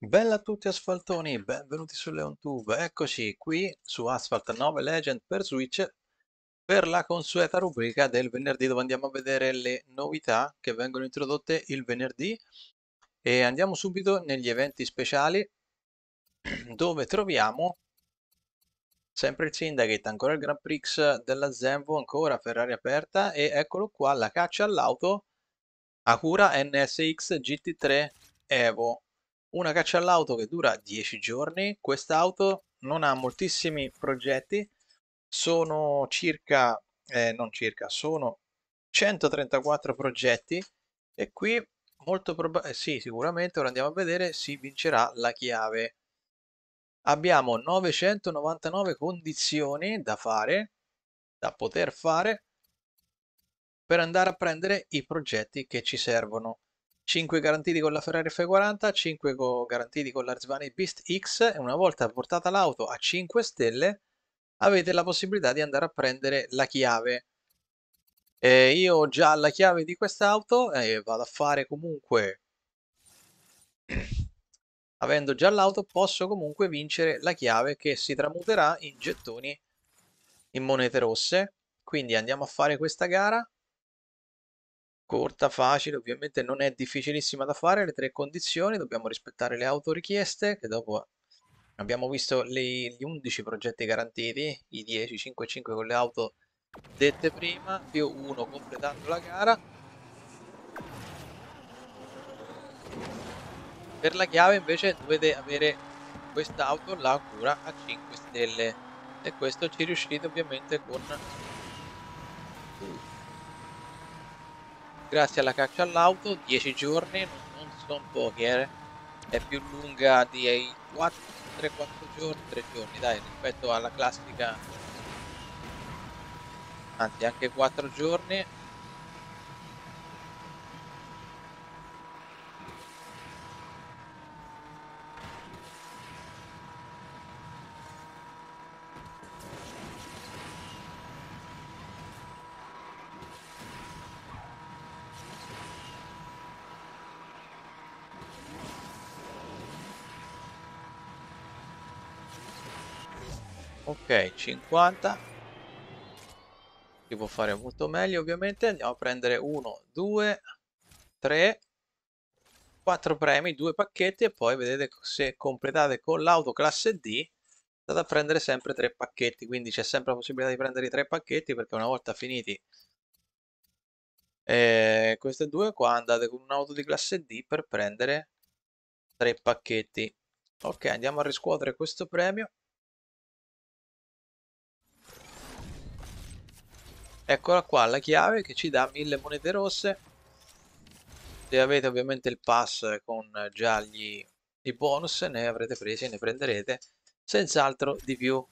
Bella a tutti asfaltoni, benvenuti su LeonTube, eccoci qui su Asphalt 9 Legend per Switch per la consueta rubrica del venerdì dove andiamo a vedere le novità che vengono introdotte il venerdì e andiamo subito negli eventi speciali dove troviamo sempre il Syndicate, ancora il Grand Prix della Zenvo, ancora Ferrari aperta e eccolo qua la caccia all'auto Acura NSX GT3 Evo una caccia all'auto che dura 10 giorni. Quest'auto non ha moltissimi progetti, sono circa, eh, non circa, sono 134 progetti e qui molto probabilmente, eh, sì sicuramente, ora andiamo a vedere, si vincerà la chiave. Abbiamo 999 condizioni da fare, da poter fare, per andare a prendere i progetti che ci servono. 5 garantiti con la Ferrari F40, 5 co- garantiti con l'Arzvani Beast X e una volta portata l'auto a 5 stelle avete la possibilità di andare a prendere la chiave. Eh, io ho già la chiave di quest'auto e vado a fare comunque avendo già l'auto posso comunque vincere la chiave che si tramuterà in gettoni in monete rosse quindi andiamo a fare questa gara corta, facile, ovviamente non è difficilissima da fare, le tre condizioni, dobbiamo rispettare le autorichieste, che dopo abbiamo visto le, gli 11 progetti garantiti, i 10, 5 5 con le auto dette prima, più uno completando la gara. Per la chiave invece dovete avere quest'auto, la cura a 5 stelle, e questo ci riuscite ovviamente con grazie alla caccia all'auto 10 giorni non sono pochi eh. è più lunga di 3-4 giorni 3 giorni dai rispetto alla classica anzi anche 4 giorni ok 50 si può fare molto meglio ovviamente andiamo a prendere 1 2 3 4 premi 2 pacchetti e poi vedete se completate con l'auto classe D state a prendere sempre 3 pacchetti quindi c'è sempre la possibilità di prendere i 3 pacchetti perché una volta finiti eh, queste due qua andate con un'auto di classe D per prendere 3 pacchetti ok andiamo a riscuotere questo premio Eccola qua la chiave che ci dà mille monete rosse. Se avete ovviamente il pass con già gli, i bonus ne avrete presi e ne prenderete senz'altro di più.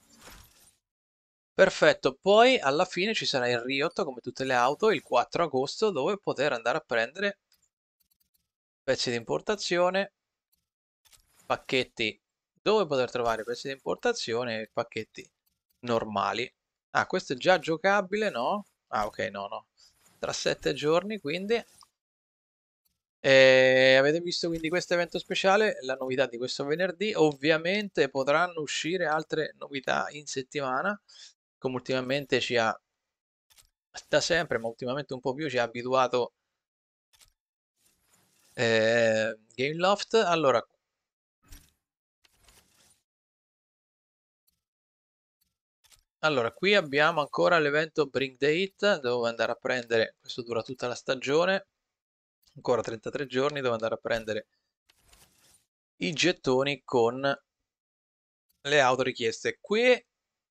Perfetto, poi alla fine ci sarà il Riot come tutte le auto il 4 agosto dove poter andare a prendere pezzi di importazione, pacchetti dove poter trovare pezzi di importazione e pacchetti normali. Ah, questo è già giocabile, no? Ah, ok, no, no. Tra sette giorni, quindi. E eh, avete visto quindi questo evento speciale, la novità di questo venerdì. Ovviamente potranno uscire altre novità in settimana, come ultimamente ci ha, da sempre, ma ultimamente un po' più ci ha abituato eh, Gameloft. Allora, Allora, qui abbiamo ancora l'evento Bring Date, dove andare a prendere, questo dura tutta la stagione, ancora 33 giorni, dove andare a prendere i gettoni con le auto richieste. Qui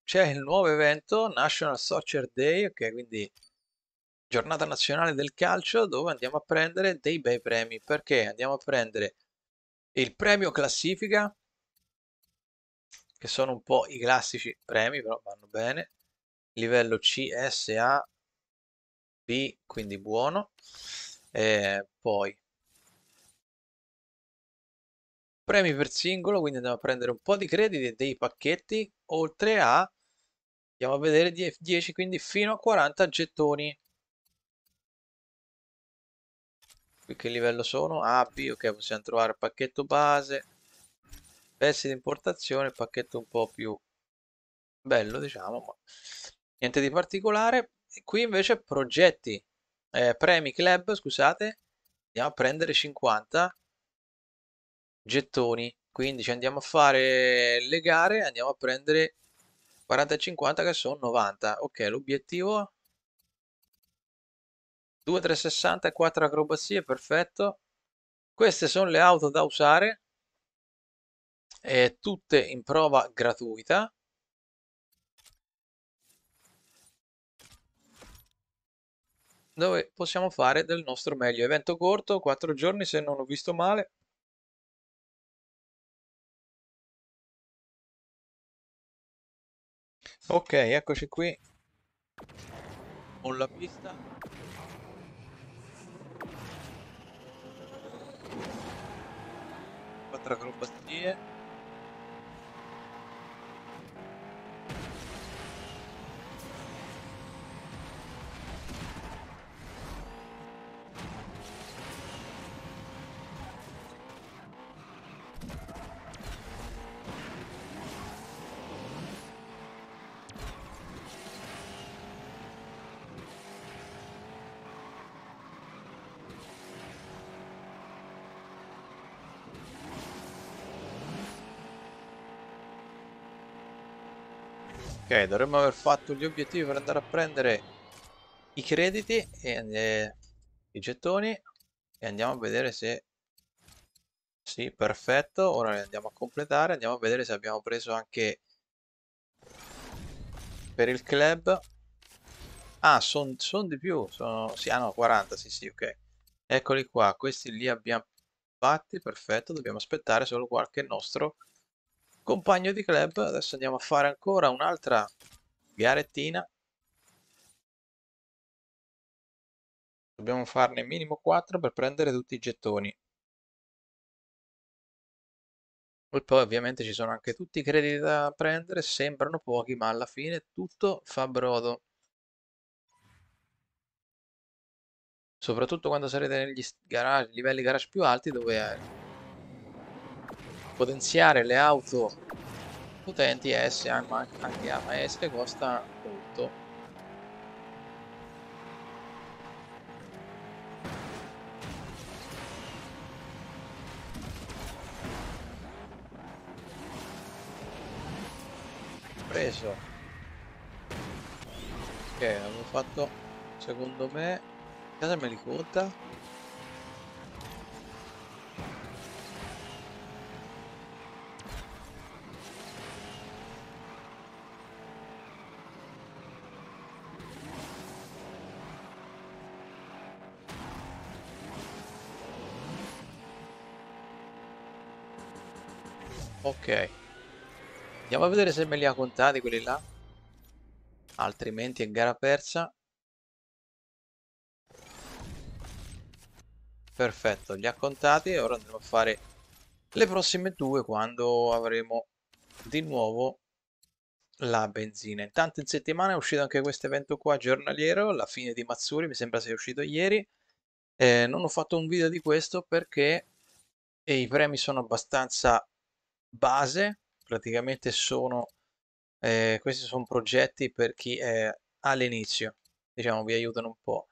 c'è il nuovo evento National Soccer Day, ok, quindi giornata nazionale del calcio, dove andiamo a prendere dei bei premi, perché andiamo a prendere il premio classifica, che sono un po' i classici premi, però vanno bene. Livello CSA B, quindi buono. E poi premi per singolo, quindi andiamo a prendere un po' di crediti e dei pacchetti, oltre a, andiamo a vedere, 10, quindi fino a 40 gettoni. Qui che livello sono? A, B, ok, possiamo trovare pacchetto base, pezzi di importazione, pacchetto un po' più bello diciamo, ma niente di particolare. E qui invece progetti, eh, premi club, scusate, andiamo a prendere 50 gettoni, quindi ci andiamo a fare le gare, andiamo a prendere 40 e 50 che sono 90, ok l'obiettivo 2, 360 e 4 acrobazie, perfetto. Queste sono le auto da usare eh, tutte in prova gratuita. dove possiamo fare del nostro meglio. Evento corto, 4 giorni se non ho visto male. Ok, eccoci qui. Con la pista. Quattro acrobazie. Ok, dovremmo aver fatto gli obiettivi per andare a prendere i crediti e eh, i gettoni e andiamo a vedere se... Sì, perfetto, ora li andiamo a completare, andiamo a vedere se abbiamo preso anche per il club. Ah, sono son di più, sono... Sì, ah no, 40, sì sì, ok. Eccoli qua, questi li abbiamo fatti, perfetto, dobbiamo aspettare solo qualche nostro compagno di club. Adesso andiamo a fare ancora un'altra garettina. Dobbiamo farne minimo 4 per prendere tutti i gettoni. E poi ovviamente ci sono anche tutti i crediti da prendere, sembrano pochi ma alla fine tutto fa brodo. Soprattutto quando sarete negli garage, livelli garage più alti dove potenziare le auto potenti eh, S ma anche A ma S che costa molto preso ok avevo fatto secondo me casa me li conta Ok. Andiamo a vedere se me li ha contati quelli là. Altrimenti è gara persa. Perfetto, li ha contati e ora andremo a fare le prossime due quando avremo di nuovo la benzina. Intanto in settimana è uscito anche questo evento qua giornaliero, la fine di Mazzuri, mi sembra sia uscito ieri. Eh, non ho fatto un video di questo perché i premi sono abbastanza base, praticamente sono, eh, questi sono progetti per chi è all'inizio, diciamo vi aiutano un po'.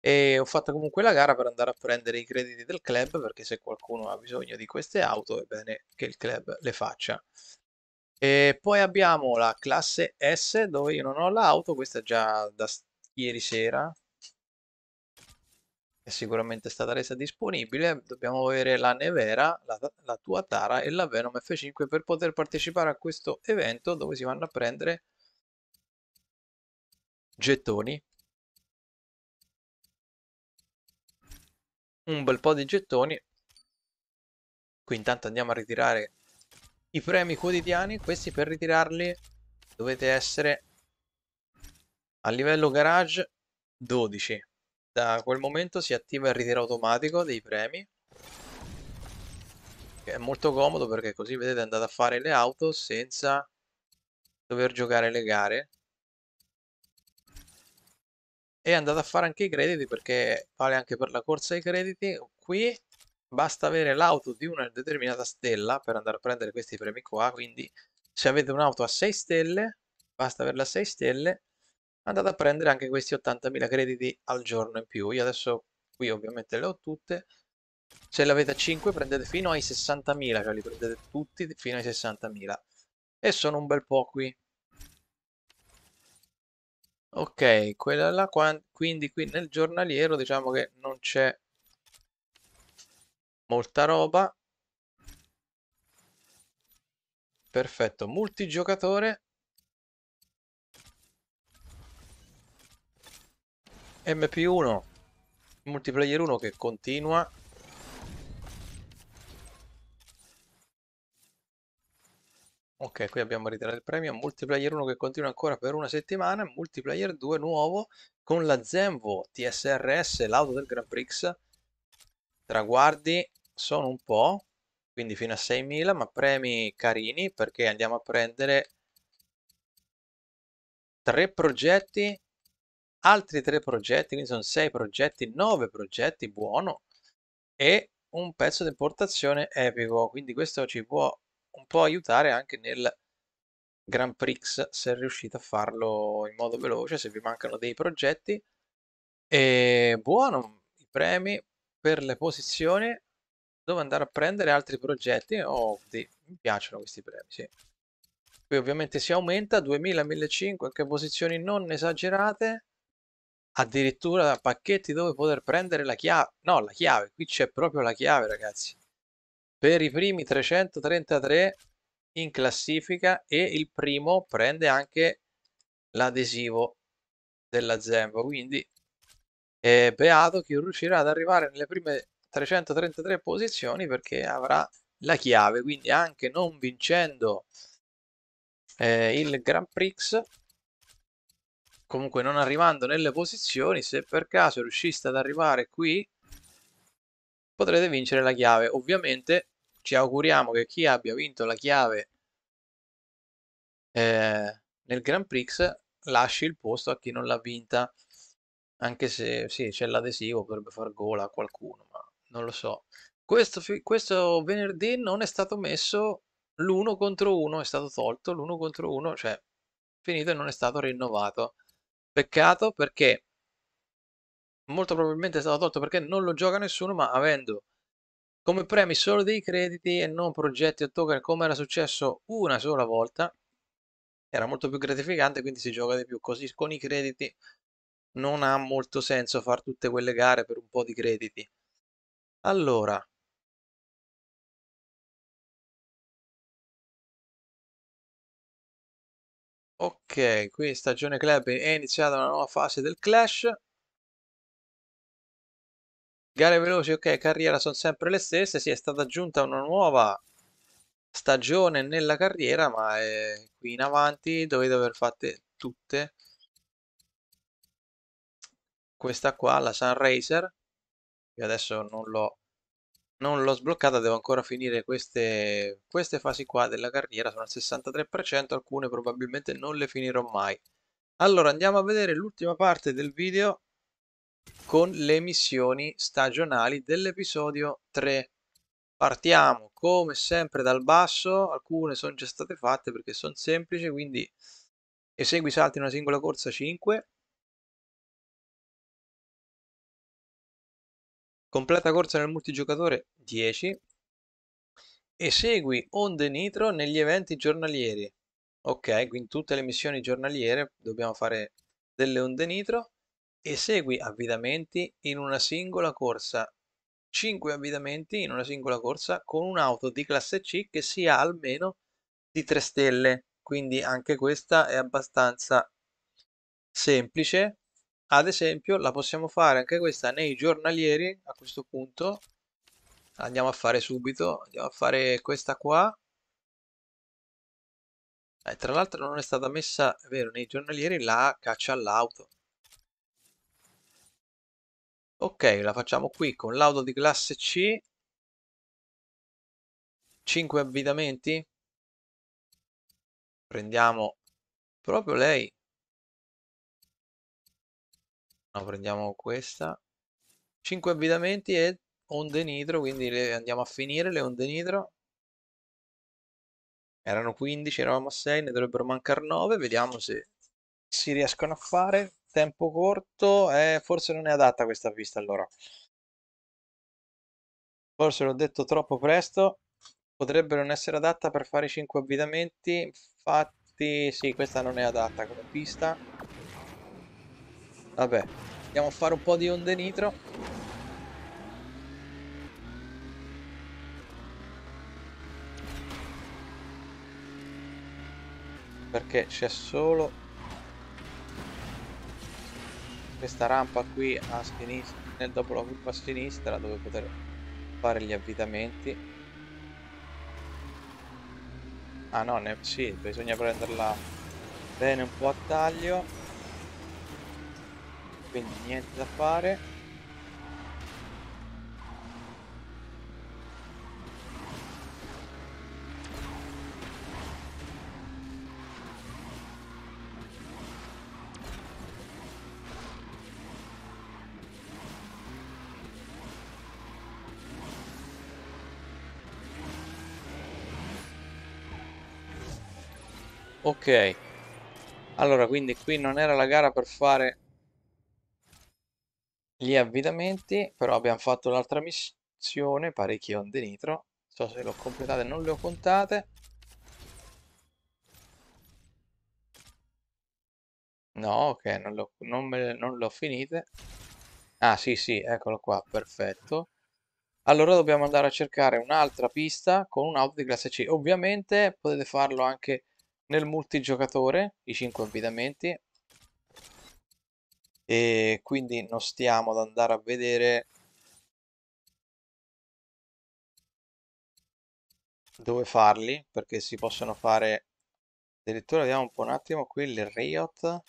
E ho fatto comunque la gara per andare a prendere i crediti del club perché se qualcuno ha bisogno di queste auto è bene che il club le faccia. E poi abbiamo la classe S dove io non ho l'auto, questa è già da ieri sera, è sicuramente stata resa disponibile, dobbiamo avere la Nevera, la, la tua Tara e la Venom F5 per poter partecipare a questo evento dove si vanno a prendere gettoni. Un bel po' di gettoni. Qui intanto andiamo a ritirare i premi quotidiani, questi per ritirarli dovete essere a livello garage 12 da quel momento si attiva il ritiro automatico dei premi. Che è molto comodo perché così vedete andate a fare le auto senza dover giocare le gare. E andate a fare anche i crediti perché vale anche per la corsa ai crediti. Qui basta avere l'auto di una determinata stella per andare a prendere questi premi qua. Quindi se avete un'auto a 6 stelle, basta averla a 6 stelle andate a prendere anche questi 80.000 crediti al giorno in più. Io adesso qui ovviamente le ho tutte. Se l'avete a 5 prendete fino ai 60.000, cioè li prendete tutti fino ai 60.000. E sono un bel po' qui. Ok, quella là, quindi qui nel giornaliero diciamo che non c'è molta roba. Perfetto, multigiocatore. MP1 multiplayer 1 che continua ok qui abbiamo ritirato il premio multiplayer 1 che continua ancora per una settimana multiplayer 2 nuovo con la Zenvo TSRS l'auto del Grand Prix traguardi sono un po' quindi fino a 6.000 ma premi carini perché andiamo a prendere tre progetti altri tre progetti, quindi sono sei progetti, nove progetti, buono, e un pezzo di importazione epico, quindi questo ci può un po' aiutare anche nel Grand Prix se riuscite a farlo in modo veloce, se vi mancano dei progetti. E buono, i premi per le posizioni dove andare a prendere altri progetti. Oh, di... mi piacciono questi premi, sì. Qui ovviamente si aumenta, 2000, 1005 anche posizioni non esagerate addirittura pacchetti dove poter prendere la chiave no la chiave qui c'è proprio la chiave ragazzi per i primi 333 in classifica e il primo prende anche l'adesivo della Zembo quindi è beato chi riuscirà ad arrivare nelle prime 333 posizioni perché avrà la chiave quindi anche non vincendo eh, il Grand Prix comunque non arrivando nelle posizioni, se per caso riusciste ad arrivare qui, potrete vincere la chiave. Ovviamente ci auguriamo che chi abbia vinto la chiave eh, nel Grand Prix lasci il posto a chi non l'ha vinta, anche se sì, c'è l'adesivo, potrebbe far gola a qualcuno, ma non lo so. Questo, questo venerdì non è stato messo l'uno contro uno, è stato tolto l'uno contro uno, cioè finito e non è stato rinnovato. Peccato perché molto probabilmente è stato tolto perché non lo gioca nessuno, ma avendo come premi solo dei crediti e non progetti o token come era successo una sola volta, era molto più gratificante, quindi si gioca di più. Così con i crediti non ha molto senso fare tutte quelle gare per un po' di crediti. Allora, Ok, qui stagione club è iniziata una nuova fase del Clash. Gare veloci, ok, carriera sono sempre le stesse, sì è stata aggiunta una nuova stagione nella carriera, ma è qui in avanti dovete aver fatte tutte. Questa qua, la Sun Racer, io adesso non l'ho non l'ho sbloccata, devo ancora finire queste, queste fasi qua della carriera, sono al 63%, alcune probabilmente non le finirò mai. Allora andiamo a vedere l'ultima parte del video con le missioni stagionali dell'episodio 3. Partiamo come sempre dal basso, alcune sono già state fatte perché sono semplici, quindi esegui salti in una singola corsa 5, Completa corsa nel multigiocatore 10 e segui Onde Nitro negli eventi giornalieri. Ok, quindi tutte le missioni giornaliere dobbiamo fare delle onde nitro e segui avvidamenti in una singola corsa. 5 avvidamenti in una singola corsa con un'auto di classe C che sia almeno di 3 stelle. Quindi anche questa è abbastanza semplice ad esempio la possiamo fare anche questa nei giornalieri a questo punto andiamo a fare subito andiamo a fare questa qua eh, tra l'altro non è stata messa è vero nei giornalieri la caccia all'auto ok la facciamo qui con l'auto di classe C 5 avvitamenti prendiamo proprio lei No, prendiamo questa. 5 avvitamenti e onde nitro, quindi le, andiamo a finire le onde nitro. Erano 15, eravamo a 6, ne dovrebbero mancare 9, vediamo se si riescono a fare. Tempo corto, eh, forse non è adatta questa pista allora. Forse l'ho detto troppo presto, potrebbe non essere adatta per fare 5 avvitamenti, infatti sì, questa non è adatta come pista. Vabbè, andiamo a fare un po' di onde nitro. Perché c'è solo questa rampa qui a sinistra, nel dopo la curva a sinistra dove poter fare gli avvitamenti. Ah no, ne... sì, bisogna prenderla bene un po' a taglio quindi niente da fare Ok Allora quindi qui non era la gara per fare gli avvitamenti però abbiamo fatto l'altra missione parecchio on the nitro non so se l'ho completata non le ho contate no ok non, non, me, le ho finite ah sì sì eccolo qua perfetto allora dobbiamo andare a cercare un'altra pista con un'auto di classe C ovviamente potete farlo anche nel multigiocatore i 5 avvitamenti e quindi non stiamo ad andare a vedere dove farli perché si possono fare addirittura vediamo un po' un attimo qui il riot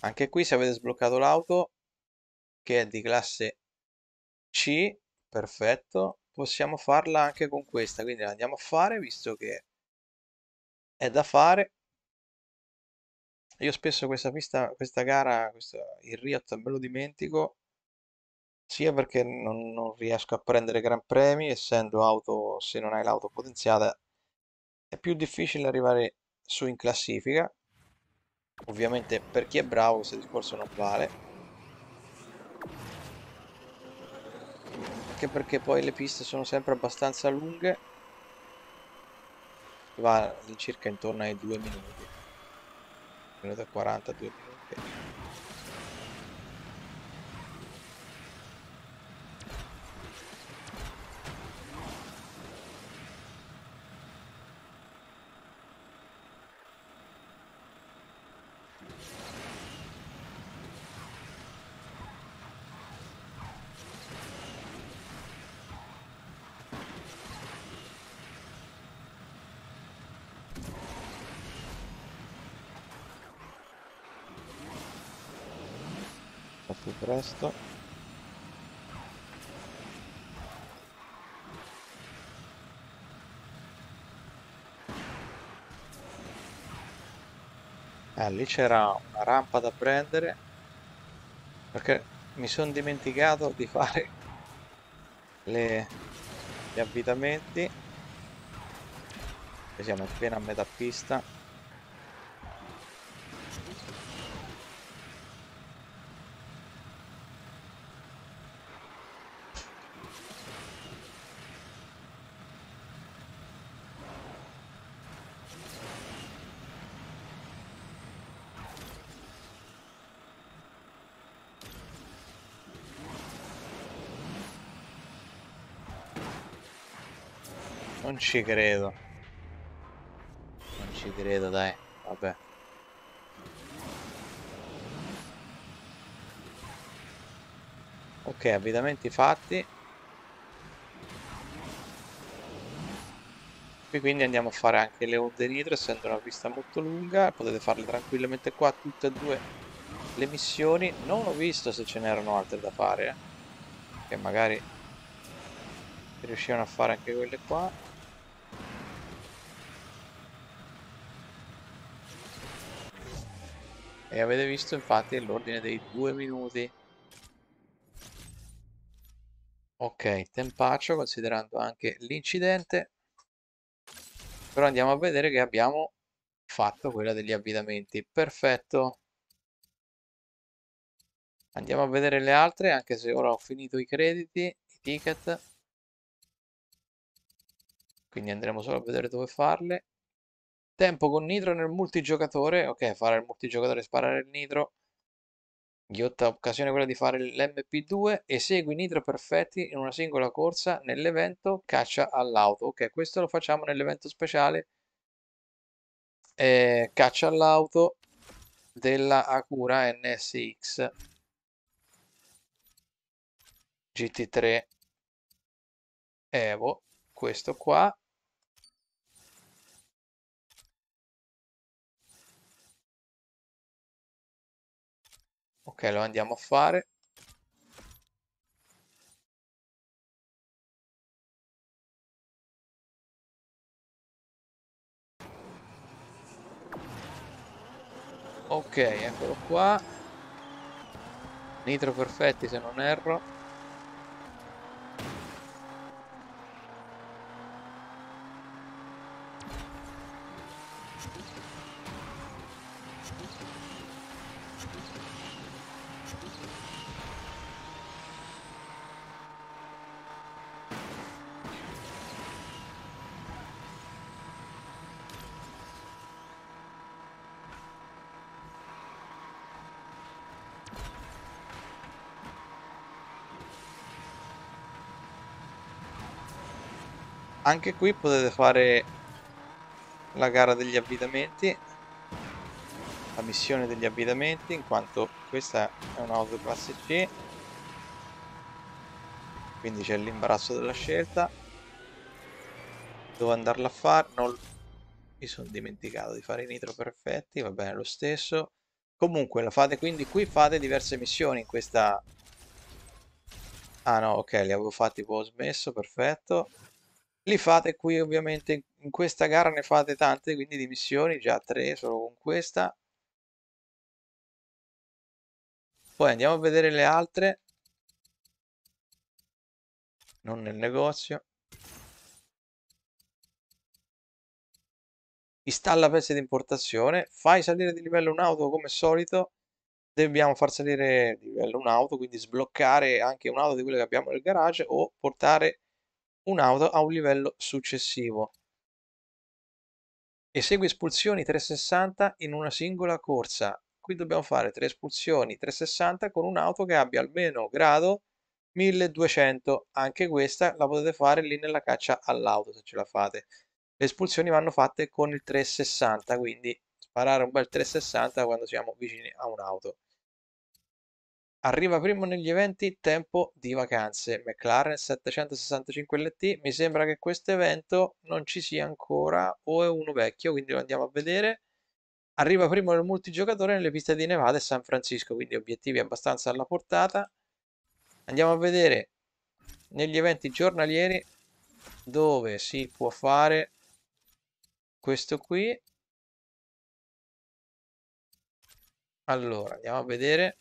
anche qui se avete sbloccato l'auto che è di classe C perfetto possiamo farla anche con questa quindi la andiamo a fare visto che è da fare io spesso questa pista, questa gara, questa- il Riot me lo dimentico, sia perché non, non riesco a prendere gran premi, essendo auto, se non hai l'auto potenziata, è più difficile arrivare su in classifica. Ovviamente per chi è bravo questo discorso non vale. Anche perché poi le piste sono sempre abbastanza lunghe. Va all'incirca intorno ai due minuti minuto e 42 minuti resto eh, ah, lì c'era una rampa da prendere perché mi sono dimenticato di fare le, gli abitamenti e siamo appena a metà pista ci credo. Non ci credo, dai. Vabbè. Ok, avvitamenti fatti. Qui quindi andiamo a fare anche le onde nitro, essendo una pista molto lunga. Potete farle tranquillamente qua, tutte e due le missioni. Non ho visto se ce n'erano altre da fare. Eh. Che magari riuscivano a fare anche quelle qua. E avete visto infatti l'ordine dei due minuti. Ok, tempaccio considerando anche l'incidente. Però andiamo a vedere che abbiamo fatto quella degli avvitamenti. Perfetto. Andiamo a vedere le altre, anche se ora ho finito i crediti, i ticket. Quindi andremo solo a vedere dove farle. Tempo con Nitro nel multigiocatore. Ok, fare il multigiocatore, sparare il Nitro. Ghiotta occasione quella di fare l'MP2. Esegui Nitro perfetti in una singola corsa nell'evento caccia all'auto. Ok, questo lo facciamo nell'evento speciale. Eh, caccia all'auto della Acura NSX GT3 Evo questo qua Ok, lo andiamo a fare. Ok, eccolo qua. Nitro perfetti se non erro. anche qui potete fare la gara degli avvitamenti la missione degli avvitamenti in quanto questa è un'auto classe C quindi c'è l'imbarazzo della scelta dove andarla a fare non mi sono dimenticato di fare i nitro perfetti va bene lo stesso comunque la fate quindi qui fate diverse missioni in questa ah no ok li avevo fatti poi ho smesso perfetto li fate qui ovviamente in questa gara ne fate tante quindi di missioni già tre solo con questa poi andiamo a vedere le altre non nel negozio installa pezzi di importazione fai salire di livello un'auto come solito dobbiamo far salire di livello un'auto quindi sbloccare anche un'auto di quelle che abbiamo nel garage o portare un'auto a un livello successivo. Esegue espulsioni 360 in una singola corsa. Qui dobbiamo fare tre espulsioni 360 con un'auto che abbia almeno grado 1200. Anche questa la potete fare lì nella caccia all'auto se ce la fate. Le espulsioni vanno fatte con il 360, quindi sparare un bel 360 quando siamo vicini a un'auto. Arriva primo negli eventi tempo di vacanze, McLaren 765 LT, mi sembra che questo evento non ci sia ancora o è uno vecchio, quindi lo andiamo a vedere. Arriva primo nel multigiocatore nelle piste di Nevada e San Francisco, quindi obiettivi abbastanza alla portata. Andiamo a vedere negli eventi giornalieri dove si può fare questo qui. Allora, andiamo a vedere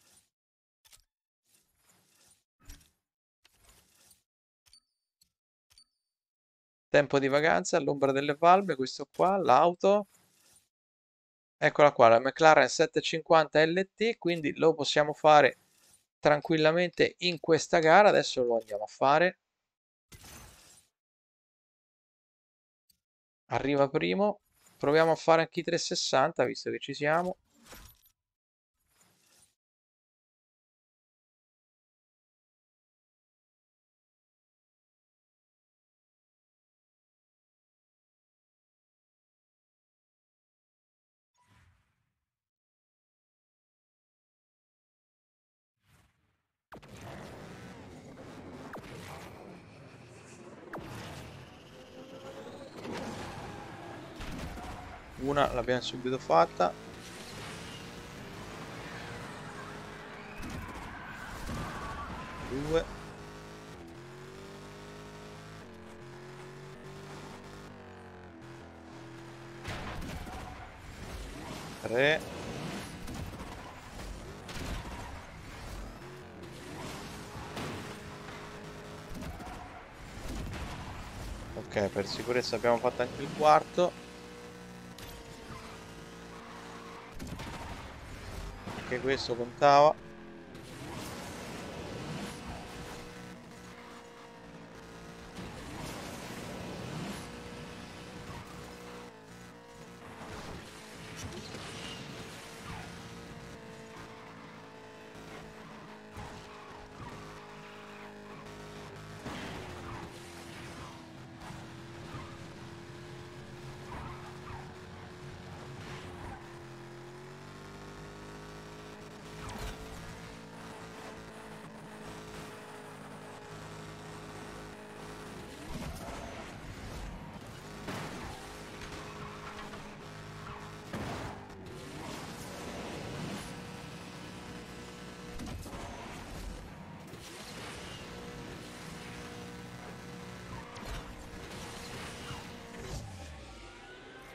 Tempo di vacanza, all'ombra delle valve, questo qua, l'auto. Eccola qua, la McLaren 750 LT, quindi lo possiamo fare tranquillamente in questa gara. Adesso lo andiamo a fare. Arriva primo. Proviamo a fare anche i 360, visto che ci siamo. una l'abbiamo subito fatta due tre ok per sicurezza abbiamo fatto anche il quarto questo contava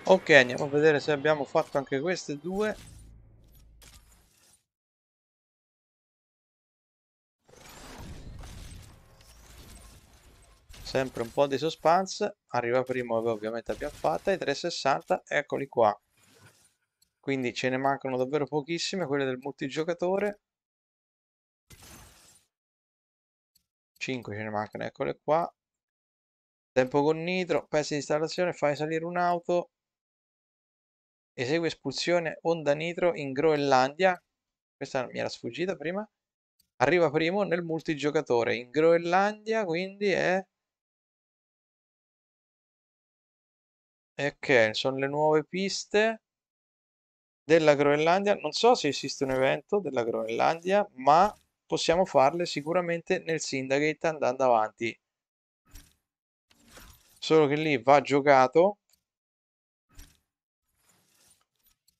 Ok, andiamo a vedere se abbiamo fatto anche queste due. Sempre un po' di suspense. Arriva prima, ovviamente abbiamo fatta. I 360, eccoli qua. Quindi ce ne mancano davvero pochissime, quelle del multigiocatore. 5 ce ne mancano, eccole qua. Tempo con nitro, pezzi di installazione, fai salire un'auto, Esegue espulsione onda nitro in Groenlandia. Questa mi era sfuggita prima. Arriva primo nel multigiocatore. In Groenlandia quindi è... Ok, sono le nuove piste della Groenlandia. Non so se esiste un evento della Groenlandia, ma possiamo farle sicuramente nel Syndicate andando avanti. Solo che lì va giocato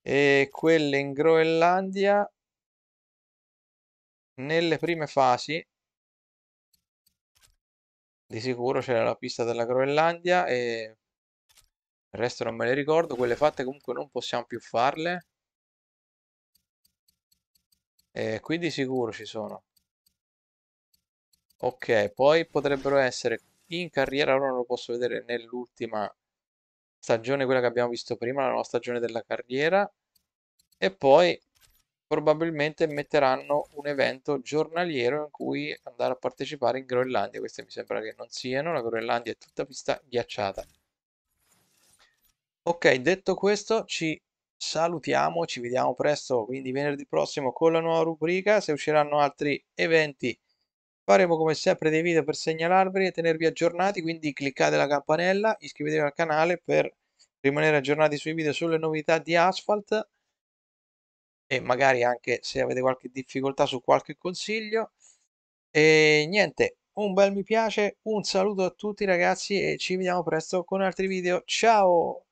e quelle in Groenlandia nelle prime fasi di sicuro c'era la pista della Groenlandia e il resto non me le ricordo quelle fatte comunque non possiamo più farle e qui di sicuro ci sono ok poi potrebbero essere in carriera ora non lo posso vedere nell'ultima stagione quella che abbiamo visto prima, la nuova stagione della carriera e poi probabilmente metteranno un evento giornaliero in cui andare a partecipare in Groenlandia. Queste mi sembra che non siano, la Groenlandia è tutta pista ghiacciata. Ok, detto questo ci salutiamo, ci vediamo presto, quindi venerdì prossimo con la nuova rubrica, se usciranno altri eventi Faremo come sempre dei video per segnalarvi e tenervi aggiornati, quindi cliccate la campanella, iscrivetevi al canale per rimanere aggiornati sui video sulle novità di Asphalt e magari anche se avete qualche difficoltà su qualche consiglio. E niente, un bel mi piace, un saluto a tutti ragazzi e ci vediamo presto con altri video. Ciao!